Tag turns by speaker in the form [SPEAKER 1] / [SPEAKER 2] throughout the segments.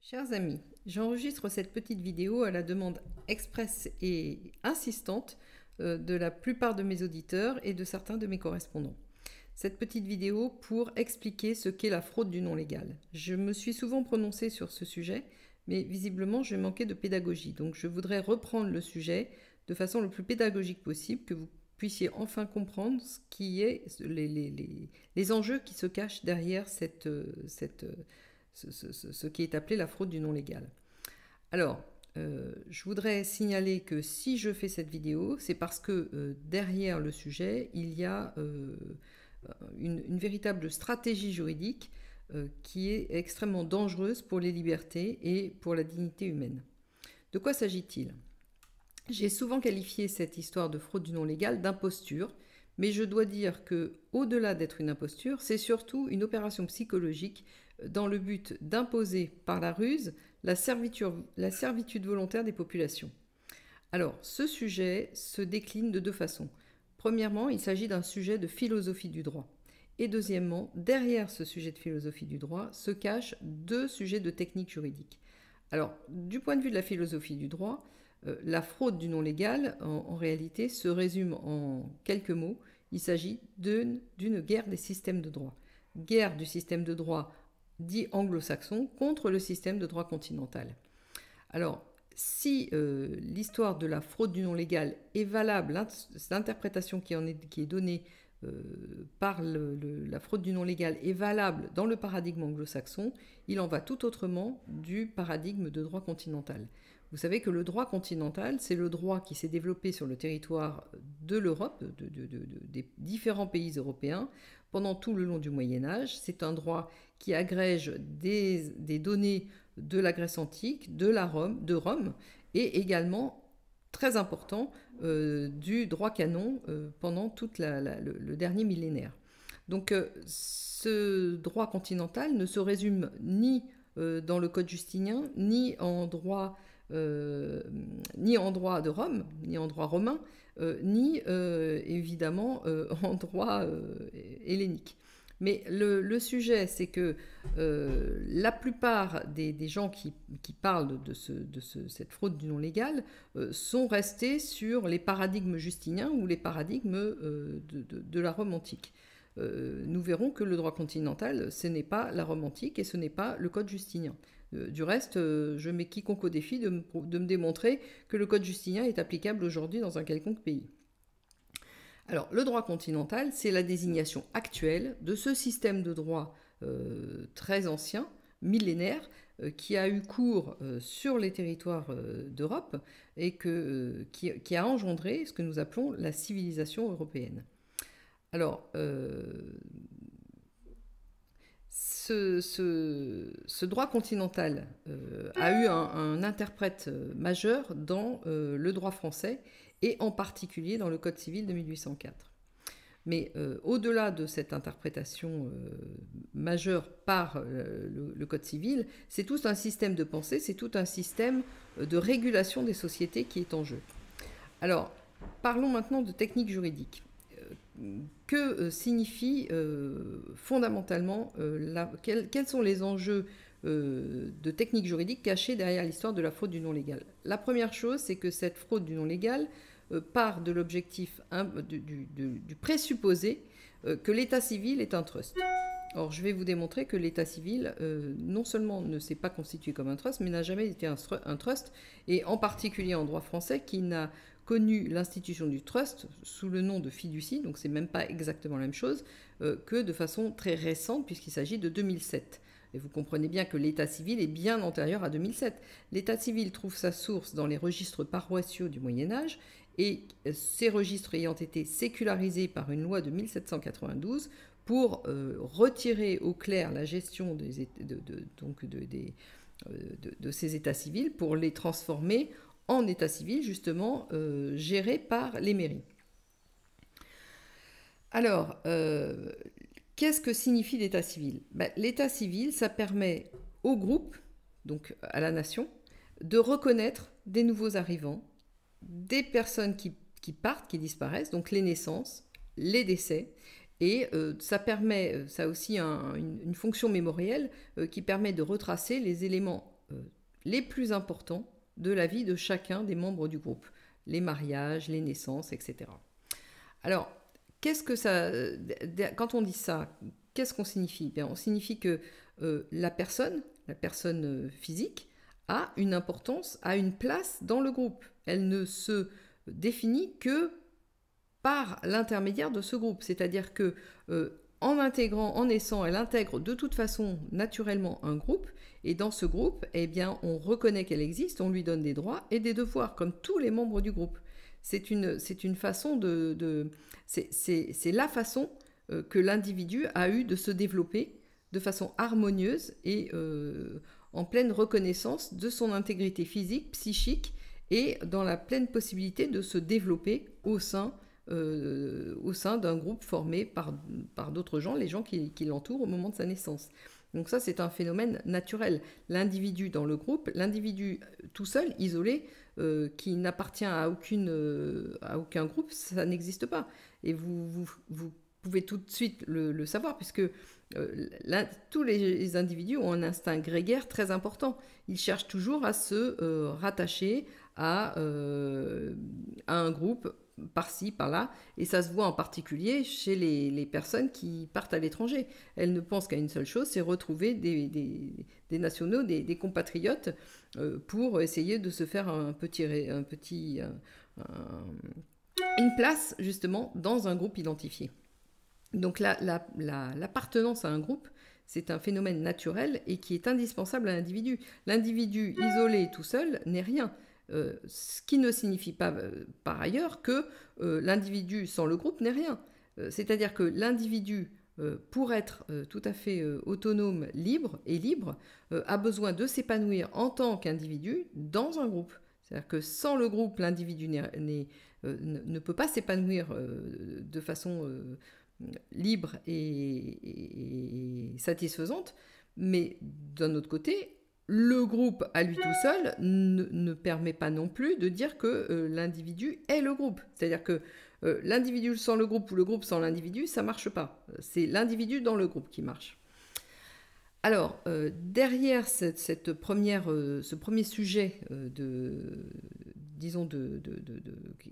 [SPEAKER 1] Chers amis, j'enregistre cette petite vidéo à la demande expresse et insistante euh, de la plupart de mes auditeurs et de certains de mes correspondants. Cette petite vidéo pour expliquer ce qu'est la fraude du non légal. Je me suis souvent prononcée sur ce sujet, mais visiblement je manquais de pédagogie. Donc je voudrais reprendre le sujet de façon le plus pédagogique possible que vous puissiez enfin comprendre ce qui est les, les, les, les enjeux qui se cachent derrière cette, cette, ce, ce, ce, qui est appelé la fraude du non légal. Alors, euh, je voudrais signaler que si je fais cette vidéo, c'est parce que euh, derrière le sujet, il y a euh, une, véritable stratégie juridique qui est extrêmement dangereuse pour les libertés et pour la dignité humaine. De quoi s'agit-il j'ai souvent qualifié cette histoire de fraude du non légal d'imposture, mais je dois dire que, au-delà d'être une imposture, c'est surtout une opération psychologique dans le but d'imposer par la ruse la, la servitude volontaire des populations. Alors, ce sujet se décline de deux façons. Premièrement, il s'agit d'un sujet de philosophie du droit. Et deuxièmement, derrière ce sujet de philosophie du droit se cachent deux sujets de technique juridique. Alors, du point de vue de la philosophie du droit, euh, la fraude du non légal, en, réalité, se résume en quelques mots. Il s'agit d'une guerre des systèmes de droit. Guerre du système de droit dit anglo-saxon contre le système de droit continental. Alors, si euh, l'histoire de la fraude du non légal est valable, l'interprétation qui, est, donnée euh, par la fraude du non légal est valable dans le paradigme anglo-saxon, il en va tout autrement du paradigme de droit continental. Vous savez que le droit continental, c'est le droit qui s'est développé sur le territoire de l'Europe, de, des différents pays européens, pendant tout le long du Moyen Âge. C'est un droit qui agrège des, données de la Grèce antique, de, la Rome, de Rome, et également très important euh, du droit canon euh, pendant tout le, dernier millénaire. Donc euh, ce droit continental ne se résume ni dans le Code justinien, ni en droit euh, ni en droit de Rome, ni en droit romain, euh, ni euh, évidemment en droit hellénique. Mais le, sujet, c'est que la plupart des, gens qui, parlent de, cette fraude du non légal sont restés sur les paradigmes justiniens ou les paradigmes de, de la Rome antique. Euh, nous verrons que le droit continental, ce n'est pas la Rome antique et ce n'est pas le Code justinien. Euh, du reste, euh, je mets quiconque au défi de me, démontrer que le Code justinien est applicable aujourd'hui dans un quelconque pays. Alors, le droit continental, c'est la désignation actuelle de ce système de droit très ancien, millénaire, qui a eu cours sur les territoires d'Europe et que, qui, a engendré ce que nous appelons la civilisation européenne. Alors, euh, ce, droit continental euh, a eu un, interprète euh, majeur dans le droit français et en particulier dans le Code civil de 1804. Mais au-delà de cette interprétation majeure par le, Code civil, c'est tout un système de pensée, c'est tout un système de régulation des sociétés qui est en jeu. Alors, parlons maintenant de techniques juridiques que euh, signifie euh, fondamentalement, euh, la, quels sont les enjeux de techniques juridiques cachées derrière l'histoire de la fraude du non légal. La première chose, c'est que cette fraude du non légal part de l'objectif hein, du, présupposé que l'état civil est un trust. Or, je vais vous démontrer que l'état civil, non seulement ne s'est pas constitué comme un trust, mais n'a jamais été un, trust, et en particulier en droit français, qui n'a connu l'institution du trust sous le nom de fiducie, donc c'est même pas exactement la même chose, euh, que de façon très récente, puisqu'il s'agit de 2007. Et vous comprenez bien que l'état civil est bien antérieur à 2007. L'état civil trouve sa source dans les registres paroissiaux du Moyen Âge et euh, ces registres ayant été sécularisés par une loi de 1792 pour euh, retirer au clair la gestion de, donc de, ces états civils pour les transformer en état civil, justement, euh, géré par les mairies. Alors, euh, qu'est-ce que signifie l'état civil ben, L'état civil, ça permet au groupe, donc à la nation, de reconnaître des nouveaux arrivants, des personnes qui, partent, qui disparaissent, donc les naissances, les décès, et euh, ça permet, ça a aussi une, fonction mémorielle qui permet de retracer les éléments les plus importants de la vie de chacun des membres du groupe, les mariages, les naissances, etc. Alors, qu'est-ce que ça, euh, quand on dit ça, qu'est-ce qu'on signifie On signifie que euh, la personne, la personne euh, physique, a une importance, a une place dans le groupe. Elle ne se définit que par l'intermédiaire de ce groupe, c'est-à-dire que en intégrant, en naissant, elle intègre de toute façon naturellement un groupe. Et dans ce groupe, eh bien, on reconnaît qu'elle existe, on lui donne des droits et des devoirs, comme tous les membres du groupe. C'est une, façon de, de c'est, la façon euh, que l'individu a eu de se développer de façon harmonieuse et euh, en pleine reconnaissance de son intégrité physique, psychique et dans la pleine possibilité de se développer au sein euh, au sein d'un groupe formé par, par d'autres gens, les gens qui, l'entourent au moment de sa naissance. Donc ça, c'est un phénomène naturel. L'individu dans le groupe, l'individu tout seul, isolé, euh, qui n'appartient à, aucune, euh, à aucun groupe, ça n'existe pas. Et vous, vous, pouvez tout de suite le, savoir, puisque tous les, individus ont un instinct grégaire très important. Ils cherchent toujours à se rattacher à, à un groupe par-ci, par-là, et ça se voit en particulier chez les, personnes qui partent à l'étranger. Elles ne pensent qu'à une seule chose, c'est retrouver des, nationaux, des, compatriotes, euh, pour essayer de se faire un petit, euh, une place justement dans un groupe identifié. Donc l'appartenance à un groupe, c'est un phénomène naturel et qui est indispensable à l'individu. L'individu isolé tout seul n'est rien. Euh, ce qui ne signifie pas euh, par ailleurs que euh, l'individu sans le groupe n'est rien. C'est-à-dire que l'individu, pour être tout à fait autonome, libre et libre, a besoin de s'épanouir en tant qu'individu dans un groupe. C'est-à-dire que sans le groupe, l'individu ne peut pas s'épanouir de façon libre et satisfaisante. Mais d'un autre côté, le groupe à lui tout seul ne, permet pas non plus de dire que euh, l'individu est le groupe. C'est-à-dire que euh, l'individu sans le groupe ou le groupe sans l'individu, ça marche pas. C'est l'individu dans le groupe qui marche. Alors, euh, derrière cette, première, ce premier sujet de, disons, de,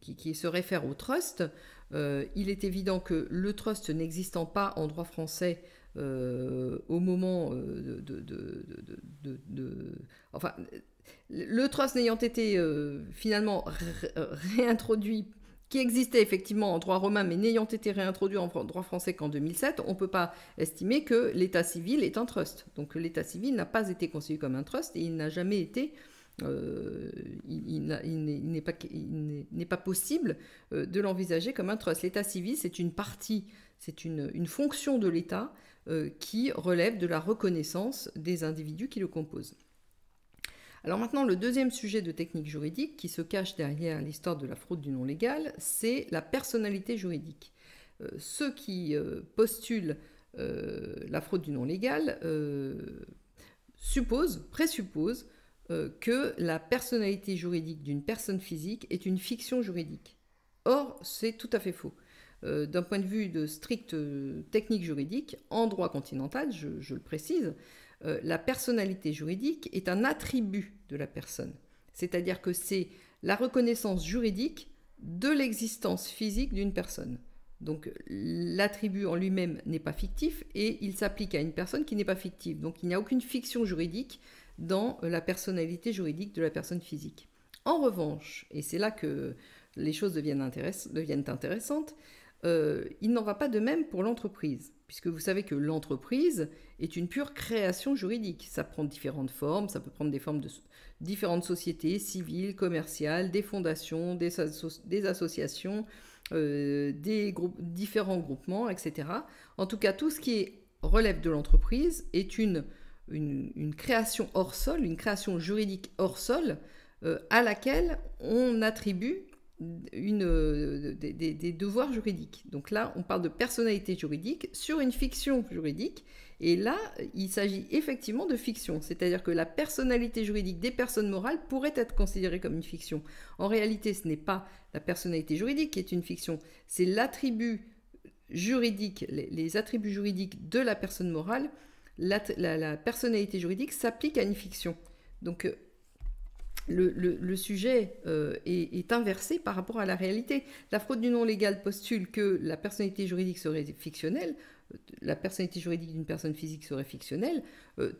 [SPEAKER 1] qui, se réfère au trust, il est évident que le trust n'existant pas en droit français, euh, au moment euh, de, Enfin, le trust n'ayant été euh, finalement réintroduit, qui existait effectivement en droit romain, mais n'ayant été réintroduit en droit français qu'en 2007, on ne peut pas estimer que l'état civil est un trust. Donc l'état civil n'a pas été conçu comme un trust et il n'a jamais été euh, il, n'est pas, possible euh, de l'envisager comme un trust. L'état civil, c'est une partie, c'est une, fonction de l'État euh, qui relève de la reconnaissance des individus qui le composent. Alors maintenant, le deuxième sujet de technique juridique qui se cache derrière l'histoire de la fraude du non légal, c'est la personnalité juridique. ceux qui postulent la fraude du non légal supposent, présupposent euh, que la personnalité juridique d'une personne physique est une fiction juridique. Or, c'est tout à fait faux. Euh, d'un point de vue de stricte euh, technique juridique, en droit continental, je, le précise, la personnalité juridique est un attribut de la personne. C'est-à-dire que c'est la reconnaissance juridique de l'existence physique d'une personne. Donc l'attribut en lui-même n'est pas fictif et il s'applique à une personne qui n'est pas fictive. Donc il n'y a aucune fiction juridique dans euh, la personnalité juridique de la personne physique. En revanche, et c'est là que les choses deviennent, deviennent intéressantes, euh, il n'en va pas de même pour l'entreprise, puisque vous savez que l'entreprise est une pure création juridique. Ça prend différentes formes, ça peut prendre des formes de différentes sociétés, civiles, commerciales, des fondations, des, associations, euh, des différents groupements, etc. En tout cas, tout ce qui relève de l'entreprise est une une, création hors sol, une création juridique hors sol, euh, à laquelle on attribue une, euh, des, devoirs juridiques. Donc là, on parle de personnalité juridique sur une fiction juridique. Et là, il s'agit effectivement de fiction, c'est-à-dire que la personnalité juridique des personnes morales pourrait être considérée comme une fiction. En réalité, ce n'est pas la personnalité juridique qui est une fiction, c'est l'attribut juridique, les, attributs juridiques de la personne morale la, personnalité juridique s'applique à une fiction. Donc euh, le, sujet euh, est, inversé par rapport à la réalité. La fraude du nom légal postule que la personnalité juridique serait fictionnelle, euh, la personnalité juridique d'une personne physique serait fictionnelle,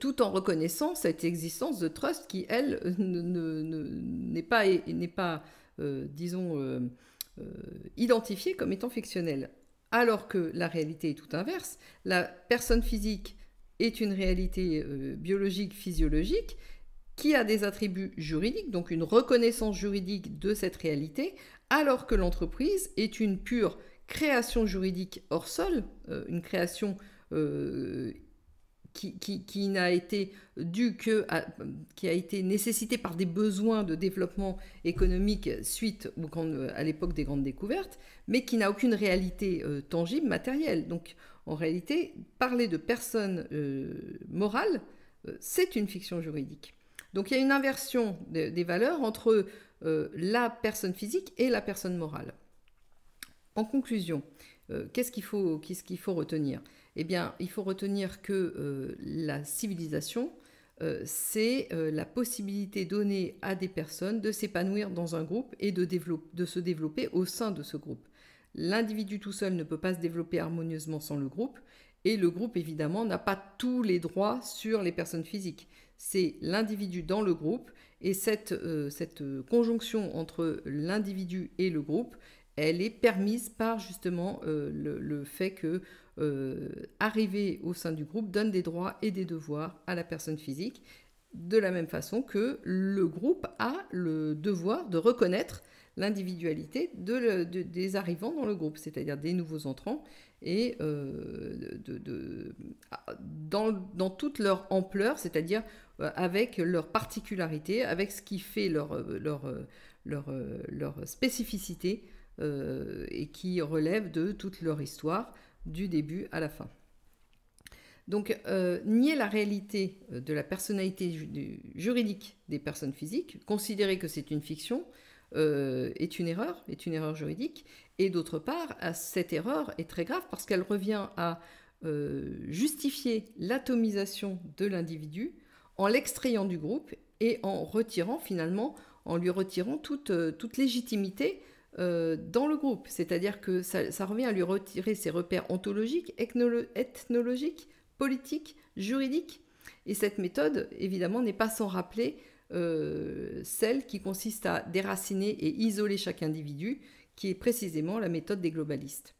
[SPEAKER 1] tout en reconnaissant cette existence de trust qui, elle, n'est pas, disons, identifiée comme étant fictionnelle. Alors que la réalité est tout inverse, la personne physique est une réalité euh, biologique, physiologique, qui a des attributs juridiques, donc une reconnaissance juridique de cette réalité, alors que l'entreprise est une pure création juridique hors sol, euh, une création euh, qui, n'a été dû qui a été nécessité par des besoins de développement économique suite à l'époque des grandes découvertes, mais qui n'a aucune réalité euh, tangible, matérielle. Donc en réalité, parler de personne euh, morale, euh, c'est une fiction juridique. Donc il y a une inversion des valeurs entre la personne physique et la personne morale. En conclusion, qu'est-ce qu'il faut, qu'est-ce qu'il faut retenir eh bien, il faut retenir que euh, la civilisation, euh, c'est euh, la possibilité donnée à des personnes de s'épanouir dans un groupe et de, se développer au sein de ce groupe. L'individu tout seul ne peut pas se développer harmonieusement sans le groupe, et le groupe, évidemment, n'a pas tous les droits sur les personnes physiques. C'est l'individu dans le groupe, et cette, conjonction entre l'individu et le groupe, elle est permise par justement le, fait que euh, arriver au sein du groupe donne des droits et des devoirs à la personne physique, de la même façon que le groupe a le devoir de reconnaître l'individualité des arrivants dans le groupe, c'est-à-dire des nouveaux entrants, et euh, dans, toute leur ampleur, c'est-à-dire euh, avec leur particularité, avec ce qui fait leur, spécificité et qui relève de toute leur histoire, du début à la fin. Donc, euh, nier la réalité euh, de la personnalité juridique des personnes physiques, considérer que c'est une fiction, euh, est une erreur, est une erreur juridique. Et d'autre part, cette erreur est très grave parce qu'elle revient à justifier l'atomisation de l'individu en l'extrayant du groupe et en retirant finalement, en lui retirant toute, toute légitimité euh, dans le groupe. C'est-à-dire que ça, revient à lui retirer ses repères ontologiques, ethnologiques, politiques, juridiques. Et cette méthode, évidemment, n'est pas sans rappeler euh, celle qui consiste à déraciner et isoler chaque individu, qui est précisément la méthode des globalistes.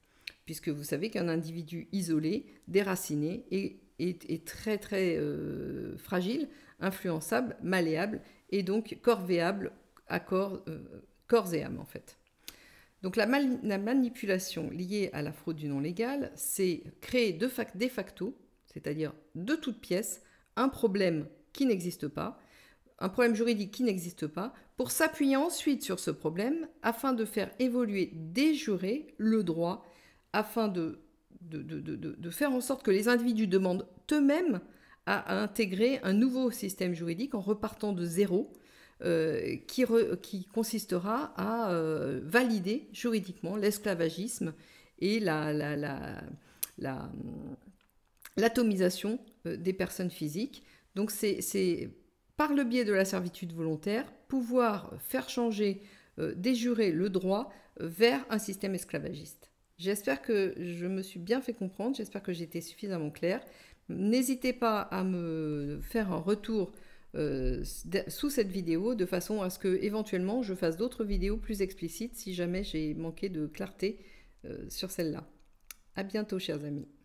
[SPEAKER 1] Puisque vous savez qu'un individu isolé, déraciné, est, très très euh, fragile, influençable, malléable et donc corvéable à corps, corps et âme en fait. Donc la, manipulation liée à la fraude du non légal, c'est créer de, facto, c'est-à-dire de toute pièce, un problème qui n'existe pas, un problème juridique qui n'existe pas, pour s'appuyer ensuite sur ce problème afin de faire évoluer des jurés le droit, afin de, faire en sorte que les individus demandent eux-mêmes à, intégrer un nouveau système juridique en repartant de zéro euh, qui, consistera à euh, valider juridiquement l'esclavagisme et l'atomisation euh, des personnes physiques. Donc c'est par le biais de la servitude volontaire pouvoir faire changer déjurer le droit vers un système esclavagiste. J'espère que je me suis bien fait comprendre, j'espère que j'étais suffisamment clair. N'hésitez pas à me faire un retour euh, sous cette vidéo de façon à ce que éventuellement je fasse d'autres vidéos plus explicites si jamais j'ai manqué de clarté euh, sur celle-là. À bientôt chers amis.